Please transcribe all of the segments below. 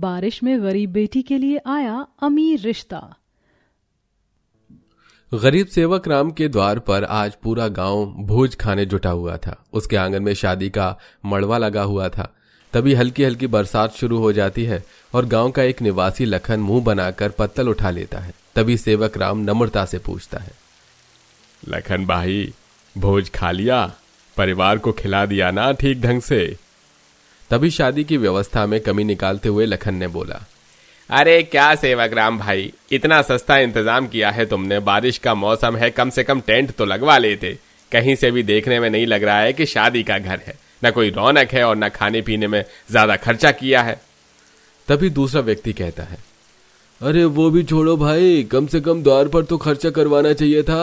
बारिश में गरीब बेटी के लिए आया अमीर रिश्ता गरीब सेवक राम के द्वार पर आज पूरा गांव भोज खाने जुटा हुआ था उसके आंगन में शादी का मड़वा लगा हुआ था तभी हल्की हल्की बरसात शुरू हो जाती है और गांव का एक निवासी लखन मुंह बनाकर पत्तल उठा लेता है तभी सेवक राम नम्रता से पूछता है लखन भाई भोज खा लिया परिवार को खिला दिया ना ठीक ढंग से तभी शादी की व्यवस्था में कमी निकालते हुए लखन ने बोला अरे क्या सेवाग्राम भाई इतना सस्ता इंतजाम किया है तुमने बारिश का मौसम है कम से कम टेंट तो लगवा लेते कहीं से भी देखने में नहीं लग रहा है कि शादी का घर है न कोई रौनक है और न खाने पीने में ज्यादा खर्चा किया है तभी दूसरा व्यक्ति कहता है अरे वो भी छोड़ो भाई कम से कम द्वार पर तो खर्चा करवाना चाहिए था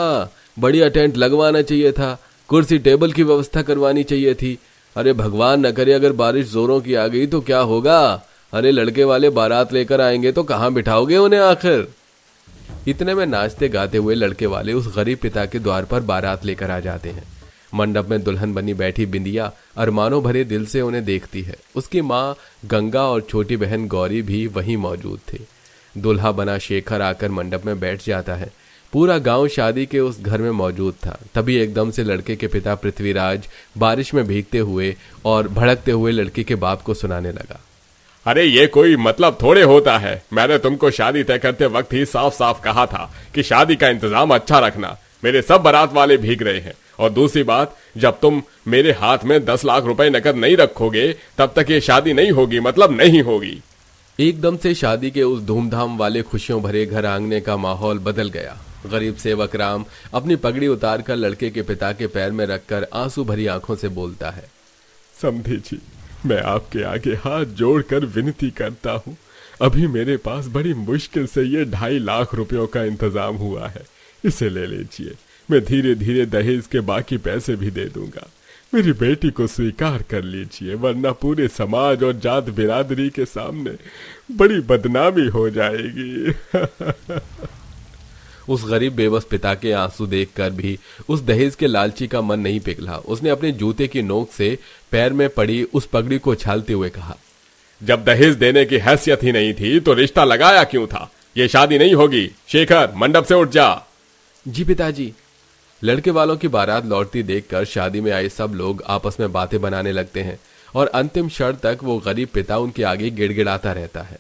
बढ़िया टेंट लगवाना चाहिए था कुर्सी टेबल की व्यवस्था करवानी चाहिए थी अरे भगवान न करे अगर बारिश जोरों की आ गई तो क्या होगा अरे लड़के वाले बारात लेकर आएंगे तो कहाँ बिठाओगे उन्हें आखिर इतने में नाचते गाते हुए लड़के वाले उस गरीब पिता के द्वार पर बारात लेकर आ जाते हैं मंडप में दुल्हन बनी बैठी बिंदिया अरमानों भरे दिल से उन्हें देखती है उसकी माँ गंगा और छोटी बहन गौरी भी वहीं मौजूद थी दुल्हा बना शेखर आकर मंडप में बैठ जाता है पूरा गांव शादी के उस घर में मौजूद था तभी एकदम से लड़के के पिता पृथ्वीराज बारिश में भीगते हुए और भड़कते हुए लड़की के बाप को सुनाने लगा अरे ये कोई मतलब थोड़े होता है मैंने तुमको शादी तय करते वक्त ही साफ साफ कहा था कि शादी का इंतजाम अच्छा रखना मेरे सब बारात वाले भीग रहे हैं और दूसरी बात जब तुम मेरे हाथ में दस लाख रुपए नकद नहीं रखोगे तब तक ये शादी नहीं होगी मतलब नहीं होगी एकदम से शादी के उस धूमधाम वाले खुशियों भरे घर आंगने का माहौल बदल गया गरीब सेवक राम अपनी पगड़ी उतार कर लड़के के पिता के पैर में रखकर आंसू भरी आंखों से बोलता है समझे जी मैं आपके आगे हाथ जोड़कर विनती करता हूँ अभी मेरे पास बड़ी मुश्किल से ये ढाई लाख रुपयों का इंतजाम हुआ है इसे ले लीजिए मैं धीरे धीरे दहेज के बाकी पैसे भी दे दूंगा मेरी बेटी को स्वीकार कर लीजिए वरना पूरे समाज और जात बिरादरी के सामने बड़ी बदनामी हो जाएगी उस गरीब बेबस पिता के आंसू देखकर भी उस दहेज के लालची का मन नहीं पिघला उसने अपने जूते की नोक से पैर में पड़ी उस पगड़ी को छालते हुए कहा जब दहेज देने की हैसियत ही नहीं थी तो रिश्ता लगाया क्यों था ये शादी नहीं होगी शेखर मंडप से उठ जा जी पिताजी लड़के वालों की बारात लौटती देखकर शादी में आए सब लोग आपस में बातें बनाने लगते हैं और अंतिम क्षण तक वो गरीब पिता उनके आगे गिड़गिड़ाता रहता है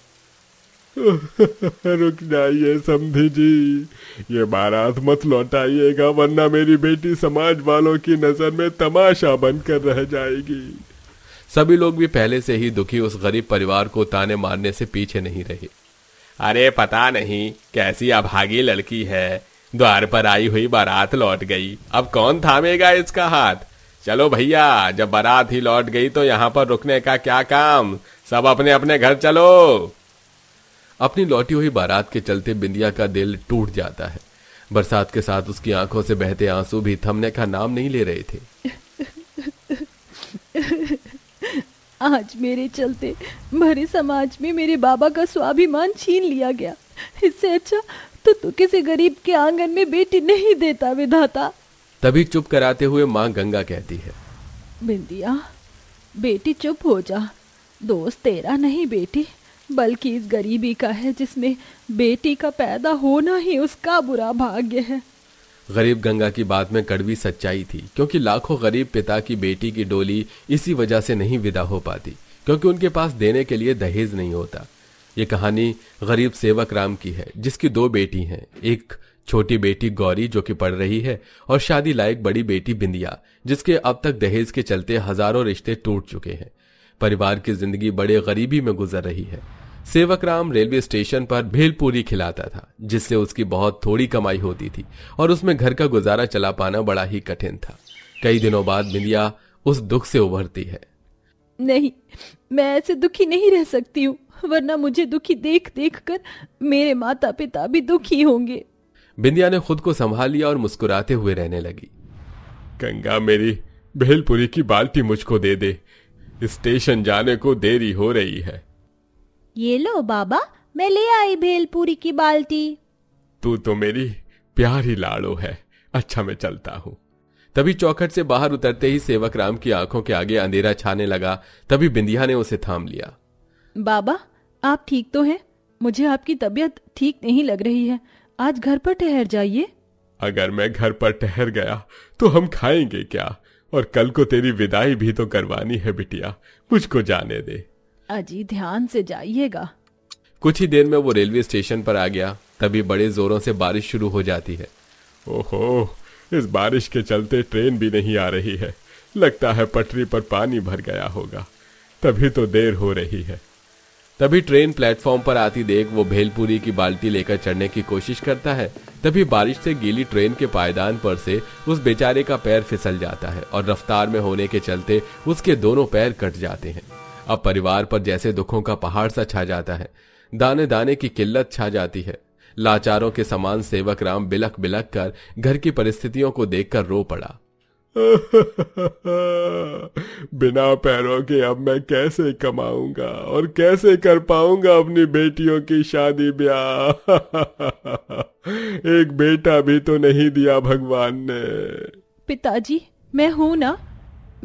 रुक जाइए समझी जी ये बारात मत लौटाइएगा वरना मेरी बेटी समाज वालों की नजर में तमाशा बनकर रह जाएगी सभी लोग भी पहले से ही दुखी उस गरीब परिवार को ताने मारने से पीछे नहीं रहे अरे पता नहीं कैसी अभागी लड़की है द्वार पर आई हुई बारात लौट गई अब कौन थामेगा इसका हाथ चलो भैया जब बारात ही लौट गई तो यहाँ पर रुकने का क्या काम सब अपने अपने घर चलो अपनी लौटी हुई बारात के चलते बिंदिया का दिल टूट जाता है बरसात के साथ उसकी आंखों से बहते आंसू भी थमने का नाम नहीं ले रहे थे आज मेरे चलते भरे समाज में मेरे बाबा का स्वाभिमान छीन लिया गया इससे अच्छा तो तू किसी गरीब के आंगन में बेटी नहीं देता विधाता तभी चुप कराते हुए माँ गंगा कहती है बिंदिया बेटी चुप हो जा दोस्त तेरा नहीं बेटी बल्कि इस गरीबी का है जिसमें बेटी का पैदा होना ही उसका बुरा भाग्य है गरीब गंगा की बात में कड़वी सच्चाई थी क्योंकि लाखों गरीब पिता की बेटी की डोली इसी वजह से नहीं विदा हो पाती क्योंकि उनके पास देने के लिए दहेज नहीं होता ये कहानी गरीब सेवक राम की है जिसकी दो बेटी हैं एक छोटी बेटी गौरी जो कि पढ़ रही है और शादी लायक बड़ी बेटी बिंदिया जिसके अब तक दहेज के चलते हजारों रिश्ते टूट चुके हैं परिवार की जिंदगी बड़े गरीबी में गुजर रही है सेवकराम रेलवे स्टेशन पर भेलपूरी खिलाता था जिससे उसकी बहुत थोड़ी कमाई होती थी और उसमें घर का गुजारा चला पाना बड़ा ही कठिन था कई दिनों बाद बिंदिया उस दुख से उभरती है नहीं मैं ऐसे दुखी नहीं रह सकती हूँ वरना मुझे दुखी देख देख कर मेरे माता पिता भी दुखी होंगे बिंदिया ने खुद को संभाल लिया और मुस्कुराते हुए रहने लगी गंगा मेरी भेलपुरी की बाल्टी मुझको दे दे स्टेशन जाने को देरी हो रही है ये लो बाबा मैं ले आई पूरी की बाल्टी तू तो मेरी प्यारी लाड़ो है अच्छा मैं चलता हूँ तभी चौखट से बाहर उतरते ही सेवक राम की आंखों के आगे अंधेरा छाने लगा तभी बिंदिया ने उसे थाम लिया बाबा आप ठीक तो हैं मुझे आपकी तबीयत ठीक नहीं लग रही है आज घर पर ठहर जाइए अगर मैं घर पर ठहर गया तो हम खाएंगे क्या और कल को तेरी विदाई भी तो करवानी है बिटिया मुझको जाने दे अजी ध्यान से जाइएगा कुछ ही देर में वो रेलवे स्टेशन पर आ गया तभी बड़े जोरों से बारिश शुरू हो जाती है ओहो इस बारिश के चलते ट्रेन भी नहीं आ रही है लगता है पटरी पर पानी भर गया होगा तभी तो देर हो रही है तभी ट्रेन प्लेटफॉर्म पर आती देख वो भेलपुरी की बाल्टी लेकर चढ़ने की कोशिश करता है तभी बारिश से गीली ट्रेन के पायदान पर से उस बेचारे का पैर फिसल जाता है और रफ्तार में होने के चलते उसके दोनों पैर कट जाते हैं अब परिवार पर जैसे दुखों का पहाड़ सा छा जाता है दाने दाने की किल्लत छा जाती है लाचारों के समान सेवक राम बिलक बिलक कर घर की परिस्थितियों को देखकर रो पड़ा बिना पैरों के अब मैं कैसे कमाऊंगा और कैसे कर पाऊंगा अपनी बेटियों की शादी ब्याह एक बेटा भी तो नहीं दिया भगवान ने पिताजी मैं हूं ना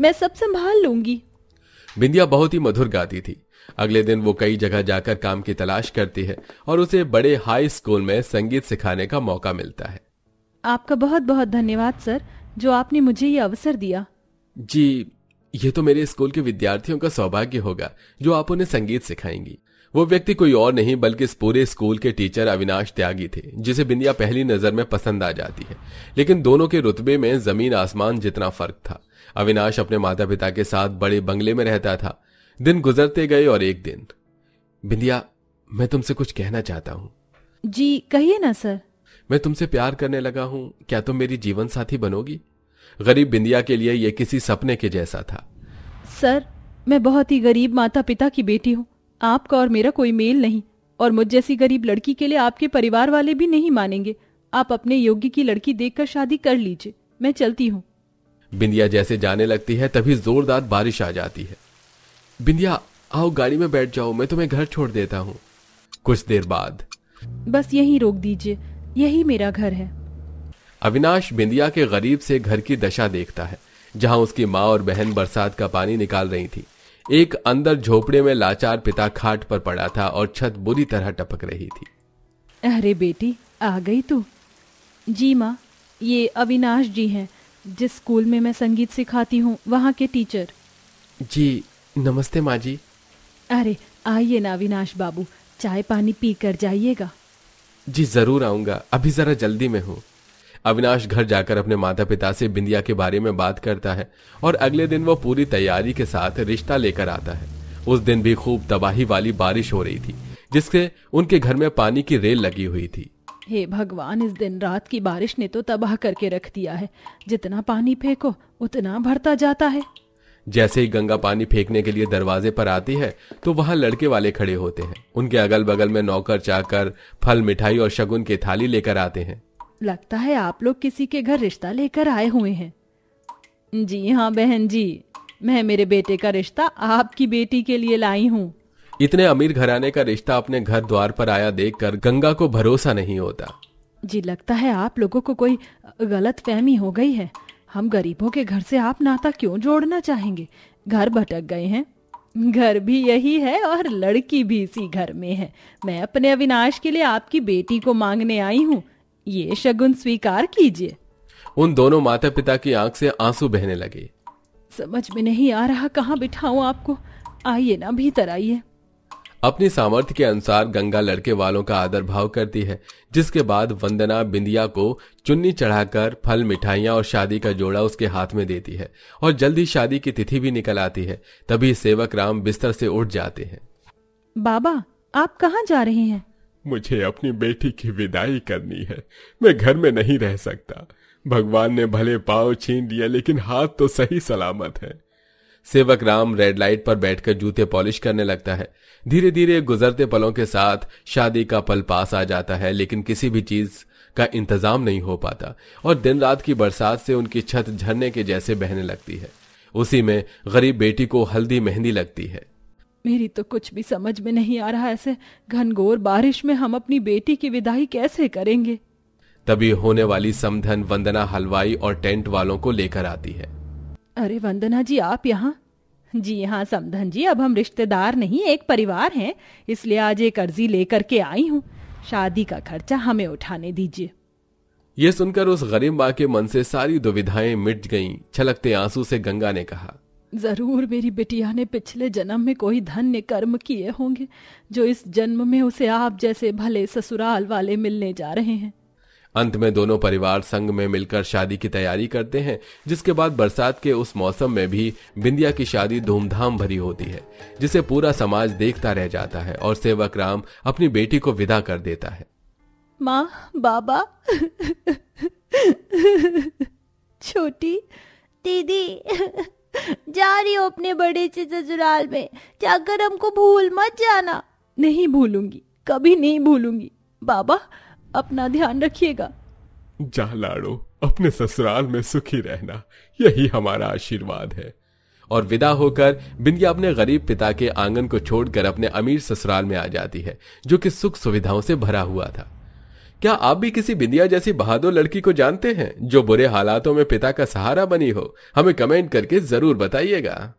मैं सब संभाल लूंगी बिंदिया बहुत ही मधुर गाती थी अगले दिन वो कई जगह जाकर काम की तलाश करती है और उसे बड़े हाई स्कूल में संगीत सिखाने का मौका मिलता है आपका बहुत बहुत धन्यवाद सर जो आपने मुझे ये अवसर दिया जी ये तो मेरे स्कूल के विद्यार्थियों का सौभाग्य होगा जो आप उन्हें संगीत सिखाएंगी वो व्यक्ति कोई और नहीं बल्कि इस पूरे स्कूल के टीचर अविनाश त्यागी थे जिसे बिंदिया पहली नजर में पसंद आ जाती है लेकिन दोनों के रुतबे में जमीन आसमान जितना फर्क था अविनाश अपने माता पिता के साथ बड़े बंगले में रहता था दिन गुजरते गए और एक दिन बिंदिया मैं तुमसे कुछ कहना चाहता हूँ जी कहिए ना सर मैं तुमसे प्यार करने लगा हूँ क्या तुम मेरी जीवन साथी बनोगी गरीब बिंदिया के लिए यह किसी सपने के जैसा था सर मैं बहुत ही गरीब माता पिता की बेटी हूँ आपका और मेरा कोई मेल नहीं और मुझ जैसी गरीब लड़की के लिए आपके परिवार वाले भी नहीं मानेंगे आप अपने योग्य की लड़की देखकर शादी कर लीजिए मैं चलती हूँ बिंदिया जैसे जाने लगती है तभी जोरदार बारिश आ जाती है बिंदिया आओ गाड़ी में बैठ जाओ मैं तुम्हें घर छोड़ देता हूँ कुछ देर बाद बस यही रोक दीजिए यही मेरा घर है अविनाश बिंदिया के गरीब से घर की दशा देखता है जहां उसकी माँ और बहन बरसात का पानी निकाल रही थी एक अंदर झोपड़े में लाचार पिता खाट पर पड़ा था और छत बुरी तरह टपक रही थी अरे बेटी आ गई तू जी माँ ये अविनाश जी हैं जिस स्कूल में मैं संगीत सिखाती हूँ वहाँ के टीचर जी नमस्ते माँ जी अरे आइए ना अविनाश बाबू चाय पानी पी कर जाइएगा जी जरूर आऊंगा अभी जरा जल्दी में हूँ अविनाश घर जाकर अपने माता पिता से बिंदिया के बारे में बात करता है और अगले दिन वो पूरी तैयारी के साथ रिश्ता लेकर आता है उस दिन भी खूब तबाही वाली बारिश हो रही थी जिससे उनके घर में पानी की रेल लगी हुई थी हे भगवान इस दिन रात की बारिश ने तो तबाह करके रख दिया है जितना पानी फेंको उतना भरता जाता है जैसे ही गंगा पानी फेंकने के लिए दरवाजे पर आती है तो वहाँ लड़के वाले खड़े होते हैं उनके अगल बगल में नौकर चाकर फल मिठाई और शगुन की थाली लेकर आते हैं लगता है आप लोग किसी के घर रिश्ता लेकर आए हुए हैं जी हाँ बहन जी मैं मेरे बेटे का रिश्ता आपकी बेटी के लिए लाई हूँ इतने अमीर घराने का रिश्ता अपने घर द्वार पर आया देखकर गंगा को भरोसा नहीं होता जी लगता है आप लोगों को कोई गलत फहमी हो गई है हम गरीबों के घर से आप नाता क्यों जोड़ना चाहेंगे घर भटक गए हैं घर भी यही है और लड़की भी इसी घर में है मैं अपने अविनाश के लिए आपकी बेटी को मांगने आई हूँ ये शगुन स्वीकार कीजिए उन दोनों माता पिता की आंख से आंसू बहने लगे समझ में नहीं आ रहा कहाँ बिठाऊं आपको आइए ना भीतर आइए अपनी सामर्थ्य के अनुसार गंगा लड़के वालों का आदर भाव करती है जिसके बाद वंदना बिंदिया को चुन्नी चढ़ाकर फल मिठाइयां और शादी का जोड़ा उसके हाथ में देती है और जल्दी शादी की तिथि भी निकल आती है तभी सेवक राम बिस्तर से उठ जाते हैं बाबा आप कहाँ जा रहे हैं मुझे अपनी बेटी की विदाई करनी है मैं घर में नहीं रह सकता भगवान ने भले पाव छीन लिया लेकिन हाथ तो सही सलामत है सेवक राम रेड लाइट पर बैठकर जूते पॉलिश करने लगता है धीरे धीरे गुजरते पलों के साथ शादी का पल पास आ जाता है लेकिन किसी भी चीज का इंतजाम नहीं हो पाता और दिन रात की बरसात से उनकी छत झरने के जैसे बहने लगती है उसी में गरीब बेटी को हल्दी मेहंदी लगती है मेरी तो कुछ भी समझ में नहीं आ रहा ऐसे घनघोर बारिश में हम अपनी बेटी की विदाई कैसे करेंगे तभी होने वाली समधन वंदना हलवाई और टेंट वालों को लेकर आती है अरे वंदना जी आप यहाँ जी हाँ समधन जी अब हम रिश्तेदार नहीं एक परिवार हैं इसलिए आज एक अर्जी लेकर के आई हूँ शादी का खर्चा हमें उठाने दीजिए यह सुनकर उस गरीब माँ के मन से सारी दुविधाएं मिट गईं। छलकते आंसू से गंगा ने कहा जरूर मेरी बिटिया ने पिछले जन्म में कोई धन्य कर्म किए होंगे जो इस जन्म में उसे आप जैसे भले ससुराल वाले मिलने जा रहे हैं अंत में दोनों परिवार संग में मिलकर शादी की तैयारी करते हैं जिसके बाद बरसात के उस मौसम में भी बिंदिया की शादी धूमधाम भरी होती है जिसे पूरा समाज देखता रह जाता है और सेवक राम अपनी बेटी को विदा कर देता है माँ बाबा छोटी दीदी जा रही हो अपने बड़े से ससुराल में जाकर हमको भूल मत जाना नहीं भूलूंगी कभी नहीं भूलूंगी बाबा अपना ध्यान रखिएगा जा लाड़ो अपने ससुराल में सुखी रहना यही हमारा आशीर्वाद है और विदा होकर बिंदिया अपने गरीब पिता के आंगन को छोड़कर अपने अमीर ससुराल में आ जाती है जो कि सुख सुविधाओं से भरा हुआ था क्या आप भी किसी बिंदिया जैसी बहादुर लड़की को जानते हैं जो बुरे हालातों में पिता का सहारा बनी हो हमें कमेंट करके जरूर बताइएगा